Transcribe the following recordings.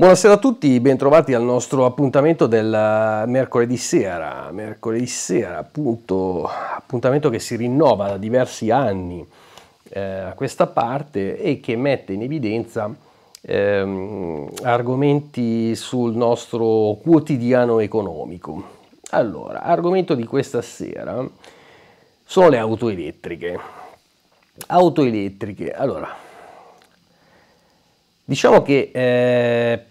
Buonasera a tutti, bentrovati al nostro appuntamento del mercoledì sera, mercoledì sera appunto, appuntamento che si rinnova da diversi anni eh, a questa parte e che mette in evidenza eh, argomenti sul nostro quotidiano economico. Allora, argomento di questa sera sono le auto elettriche. Auto elettriche, allora, diciamo che... Eh,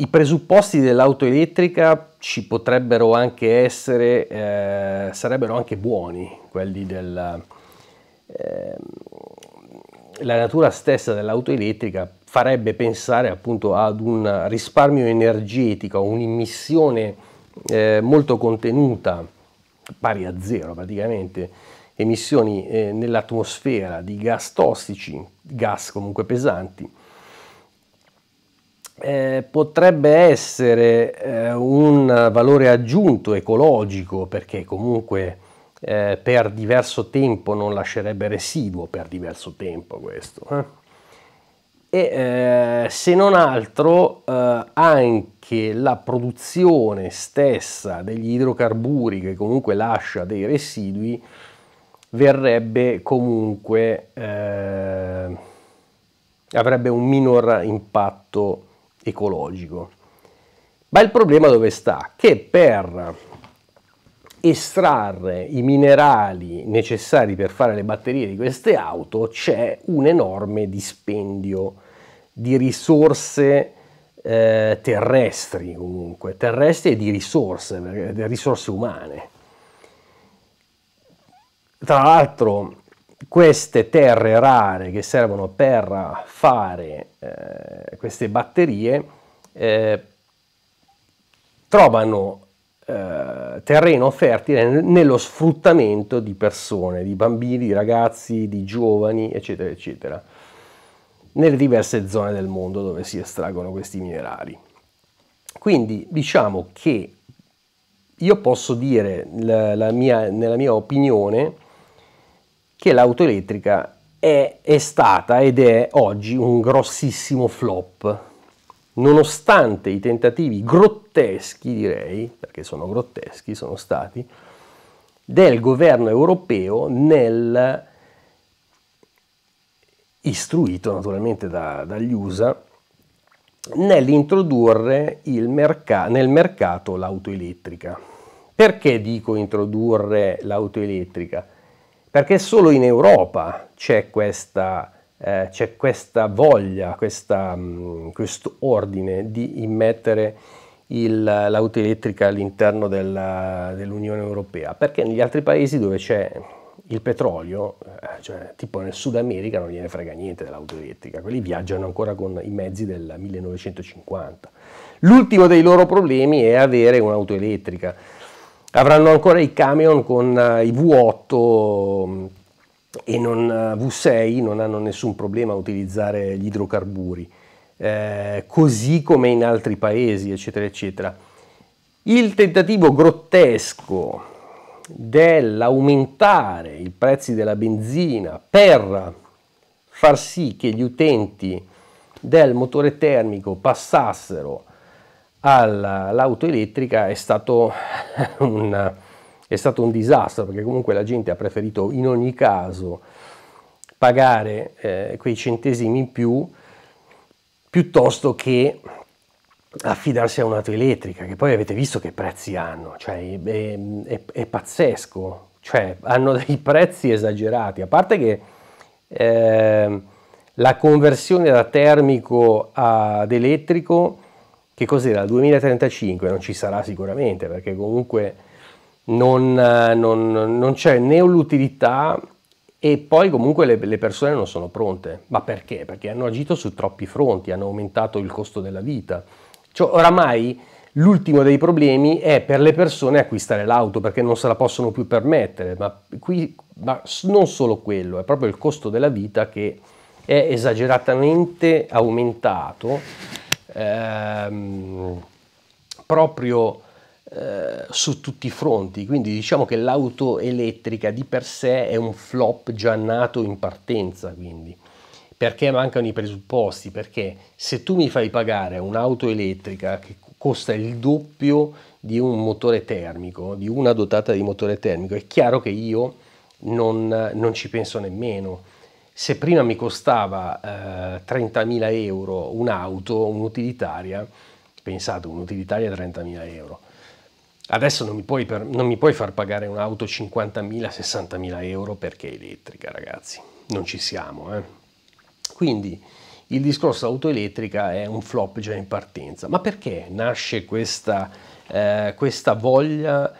i presupposti dell'auto elettrica ci potrebbero anche essere, eh, sarebbero anche buoni, quelli della ehm, eh, natura stessa dell'auto elettrica farebbe pensare appunto ad un risparmio energetico, un'immissione eh, molto contenuta, pari a zero praticamente, emissioni eh, nell'atmosfera di gas tossici, gas comunque pesanti, eh, potrebbe essere eh, un valore aggiunto ecologico perché comunque eh, per diverso tempo non lascerebbe residuo per diverso tempo questo eh. e eh, se non altro eh, anche la produzione stessa degli idrocarburi che comunque lascia dei residui verrebbe comunque avrebbe un minor impatto ecologico. Ma il problema dove sta? Che per estrarre i minerali necessari per fare le batterie di queste auto c'è un enorme dispendio di risorse eh, terrestri comunque, terrestri e di risorse, risorse umane. Tra l'altro queste terre rare che servono per fare eh, queste batterie eh, trovano eh, terreno fertile nello sfruttamento di persone, di bambini, di ragazzi, di giovani, eccetera, eccetera, nelle diverse zone del mondo dove si estraggono questi minerali. Quindi diciamo che io posso dire la, la mia, nella mia opinione che l'auto elettrica è, è stata ed è oggi un grossissimo flop. Nonostante i tentativi grotteschi, direi, perché sono grotteschi, sono stati, del governo europeo nel istruito naturalmente da, dagli USA nell'introdurre merc nel mercato l'auto elettrica. Perché dico introdurre l'auto elettrica? perché solo in Europa c'è questa, eh, c'è questa voglia, mm, questo ordine di immettere il, l'auto elettrica all'interno della, dell'Unione Europea, perché negli altri paesi dove c'è il petrolio, eh, cioè, tipo nel Sud America non gliene frega niente dell'auto elettrica, quelli viaggiano ancora con i mezzi del 1950. L'ultimo dei loro problemi è avere un'auto elettrica avranno ancora i camion con eh, i V8 mm, e non, eh, V6 non hanno nessun problema a utilizzare gli idrocarburi, eh, così come in altri paesi, eccetera, eccetera. Il tentativo grottesco dell'aumentare i prezzi della benzina per far sì che gli utenti del motore termico passassero all'auto elettrica è stato, un, è stato un disastro perché comunque la gente ha preferito in ogni caso pagare eh, quei centesimi in più piuttosto che affidarsi a un'auto elettrica che poi avete visto che prezzi hanno cioè è, è, è pazzesco cioè hanno dei prezzi esagerati a parte che eh, la conversione da termico ad elettrico che cos'era, il 2035 non ci sarà sicuramente perché comunque non, eh, non, non c'è né l'utilità e poi comunque le, le, persone non sono pronte. Ma perché? Perché hanno agito su troppi fronti, hanno aumentato il costo della vita. Cioè, oramai l'ultimo dei problemi è per le persone acquistare l'auto perché non se la possono più permettere, ma, qui, ma non solo quello, è proprio il costo della vita che è esageratamente aumentato ehm, proprio eh, su tutti i fronti, quindi diciamo che l'auto elettrica di per sé è un flop già nato in partenza, quindi perché mancano i presupposti, perché se tu mi fai pagare un'auto elettrica che costa il doppio di un motore termico, di una dotata di motore termico, è chiaro che io non, non ci penso nemmeno se prima mi costava eh, 30.000 euro un'auto, un'utilitaria, pensate un'utilitaria 30.000 euro, adesso non mi, puoi per, non mi puoi far pagare un'auto 50.000, 60.000 euro perché è elettrica ragazzi, non ci siamo. Eh. Quindi il discorso auto elettrica è un flop già in partenza, ma perché nasce questa, eh, questa voglia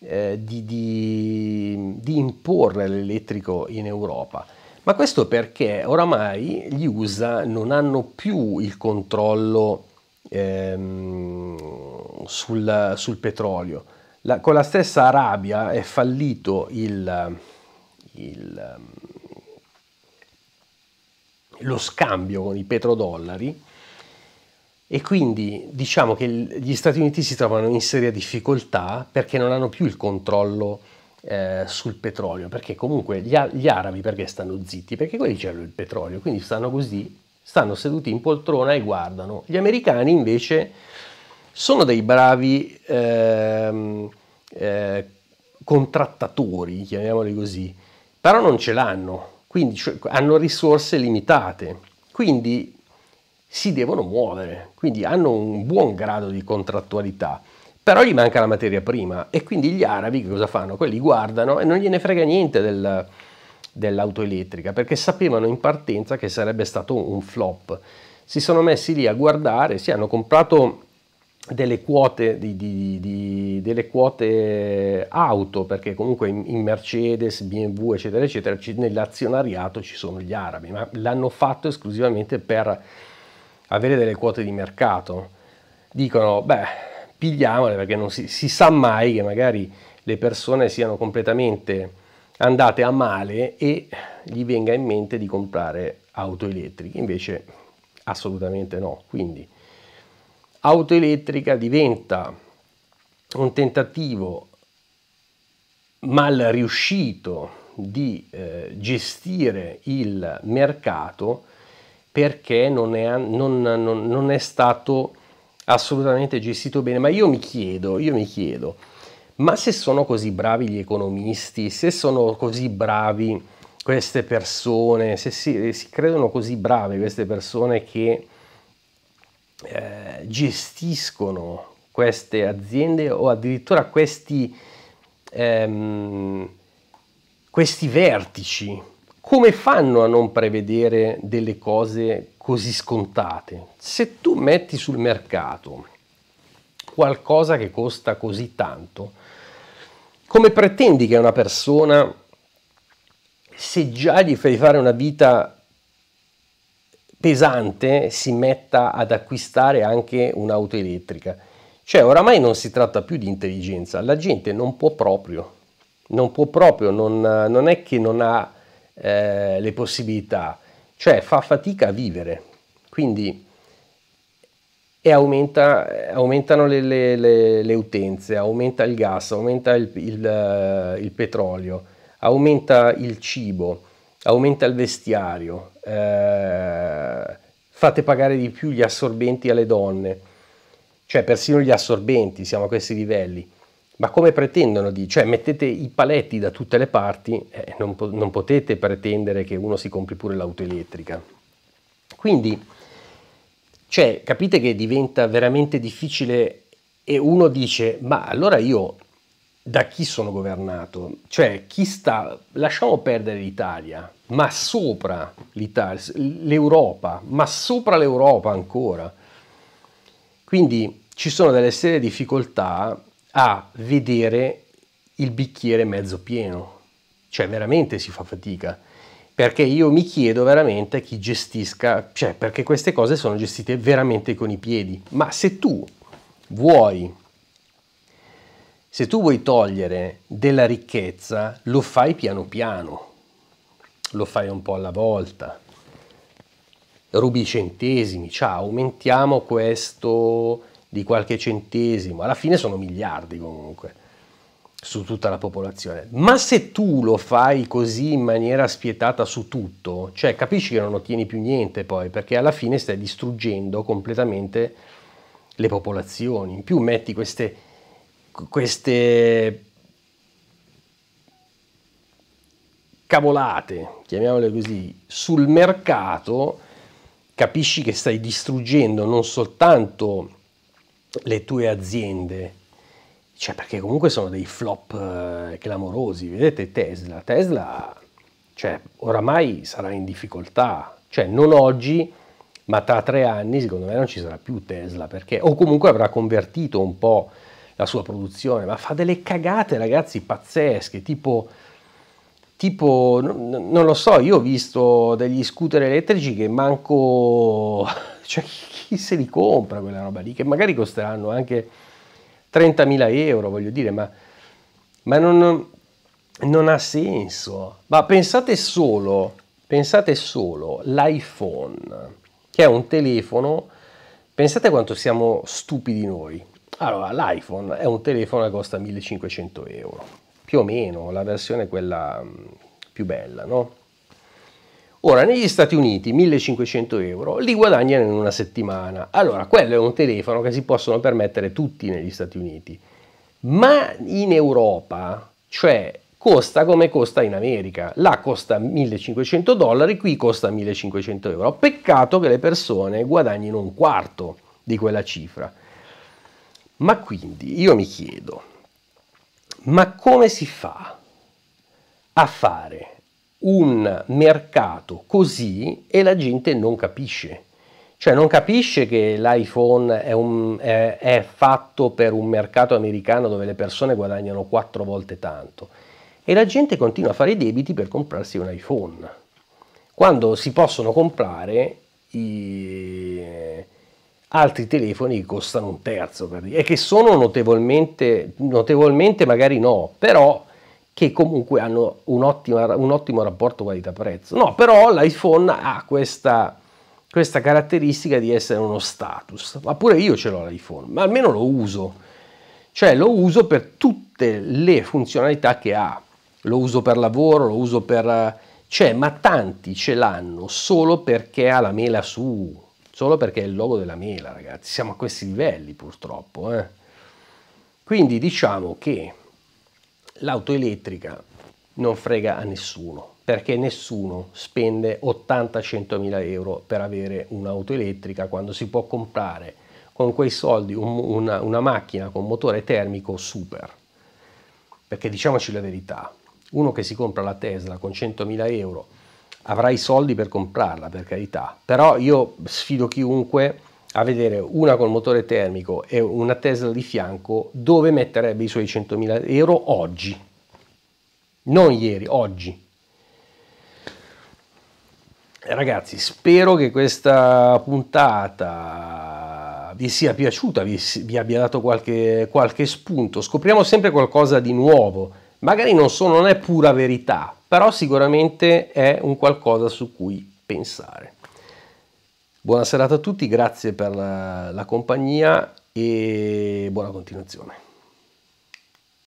eh, di, di, di imporre l'elettrico in Europa? Ma questo perché oramai gli USA non hanno più il controllo ehm, sul, sul, petrolio. La, con la stessa Arabia è fallito il, il, ehm, lo scambio con i petrodollari e quindi diciamo che gli Stati Uniti si trovano in seria difficoltà perché non hanno più il controllo eh, sul petrolio, perché comunque gli, gli, arabi perché stanno zitti? Perché quelli c'erano il petrolio, quindi stanno così, stanno seduti in poltrona e guardano. Gli americani invece sono dei bravi ehm, eh, contrattatori, chiamiamoli così, però non ce l'hanno, quindi cioè, hanno risorse limitate, quindi si devono muovere, quindi hanno un buon grado di contrattualità però gli manca la materia prima e quindi gli arabi che cosa fanno? Quelli guardano e non gliene frega niente del, dell'auto elettrica perché sapevano in partenza che sarebbe stato un flop. Si sono messi lì a guardare, si hanno comprato delle quote, di, di, di, delle quote auto perché comunque in, in Mercedes, BMW eccetera eccetera nell'azionariato ci sono gli arabi ma l'hanno fatto esclusivamente per avere delle quote di mercato. Dicono beh pigliamole perché non si, si sa mai che magari le persone siano completamente andate a male e gli venga in mente di comprare auto elettriche, invece assolutamente no. Quindi auto elettrica diventa un tentativo mal riuscito di eh, gestire il mercato perché non è, non, non, non è stato assolutamente gestito bene, ma io mi chiedo, io mi chiedo, ma se sono così bravi gli economisti, se sono così bravi queste persone, se si, si credono così brave queste persone che eh, gestiscono queste aziende o addirittura questi, ehm, questi vertici, come fanno a non prevedere delle cose così scontate. Se tu metti sul mercato qualcosa che costa così tanto, come pretendi che una persona, se già gli fai fare una vita pesante, si metta ad acquistare anche un'auto elettrica? Cioè, oramai non si tratta più di intelligenza, la gente non può proprio, non può proprio, non, non è che non ha eh, le possibilità cioè fa fatica a vivere, quindi e aumenta, aumentano le, le, le, le, utenze, aumenta il gas, aumenta il, il, eh, il, petrolio, aumenta il cibo, aumenta il vestiario, eh, fate pagare di più gli assorbenti alle donne, cioè persino gli assorbenti, siamo a questi livelli ma come pretendono di? Cioè mettete i paletti da tutte le parti, eh, non, po- non potete pretendere che uno si compri pure l'auto elettrica. Quindi cioè, capite che diventa veramente difficile e uno dice, ma allora io da chi sono governato? Cioè, chi sta, lasciamo perdere l'Italia, ma sopra l'Italia, l'Europa, ma sopra l'Europa ancora. Quindi ci sono delle serie difficoltà a vedere il bicchiere mezzo pieno. Cioè veramente si fa fatica. Perché io mi chiedo veramente chi gestisca, cioè perché queste cose sono gestite veramente con i piedi. Ma se tu vuoi se tu vuoi togliere della ricchezza, lo fai piano piano, lo fai un po' alla volta. Rubi centesimi, ciao, aumentiamo questo di qualche centesimo, alla fine sono miliardi comunque su tutta la popolazione. Ma se tu lo fai così in maniera spietata su tutto, cioè capisci che non ottieni più niente poi, perché alla fine stai distruggendo completamente le popolazioni. In più metti queste, queste cavolate, chiamiamole così, sul mercato, capisci che stai distruggendo non soltanto le tue aziende, cioè perché comunque sono dei flop eh, clamorosi, vedete Tesla, Tesla cioè, oramai sarà in difficoltà, cioè non oggi, ma tra tre anni secondo me non ci sarà più Tesla, perché o comunque avrà convertito un po' la sua produzione, ma fa delle cagate ragazzi pazzesche, tipo tipo, non lo so, io ho visto degli scooter elettrici che manco cioè chi, se li compra quella roba lì? Che magari costeranno anche 30.000 euro, voglio dire, ma, ma non, non ha senso. Ma pensate solo, pensate solo, l'iPhone, che è un telefono, pensate quanto siamo stupidi noi. Allora, l'iPhone è un telefono che costa 1500 euro, più o meno, la versione quella mm, più bella, no? Ora, negli Stati Uniti 1500 euro li guadagnano in una settimana. Allora, quello è un telefono che si possono permettere tutti negli Stati Uniti. Ma in Europa, cioè, costa come costa in America. Là costa 1500 dollari, qui costa 1500 euro. Peccato che le persone guadagnino un quarto di quella cifra. Ma quindi io mi chiedo, ma come si fa a fare un mercato così e la gente non capisce. Cioè non capisce che l'iPhone è, un, è, è fatto per un mercato americano dove le persone guadagnano quattro volte tanto. E la gente continua a fare i debiti per comprarsi un iPhone. Quando si possono comprare i, altri telefoni che costano un terzo per dire, e che sono notevolmente, notevolmente magari no, però che comunque hanno un, ottima, un ottimo rapporto qualità-prezzo. No, però l'iPhone ha questa, questa caratteristica di essere uno status, ma pure io ce l'ho l'iPhone, ma almeno lo uso cioè lo uso per tutte le funzionalità che ha, lo uso per lavoro, lo uso per... cioè, ma tanti ce l'hanno solo perché ha la mela su, solo perché è il logo della mela, ragazzi, siamo a questi livelli purtroppo. Eh? Quindi diciamo che l'auto elettrica non frega a nessuno perché nessuno spende 80-100 mila euro per avere un'auto elettrica quando si può comprare con quei soldi un, una, una macchina con motore termico super. Perché diciamoci la verità, uno che si compra la Tesla con 100 mila euro avrà i soldi per comprarla, per carità, però io sfido chiunque a vedere una col motore termico e una Tesla di fianco dove metterebbe i suoi 100.000 euro oggi, non ieri, oggi. Ragazzi, spero che questa puntata vi sia piaciuta, vi, vi abbia dato qualche, qualche spunto. Scopriamo sempre qualcosa di nuovo. Magari non, so, non è pura verità, però sicuramente è un qualcosa su cui pensare. Buona serata a tutti, grazie per la, eh, la compagnia e buona continuazione.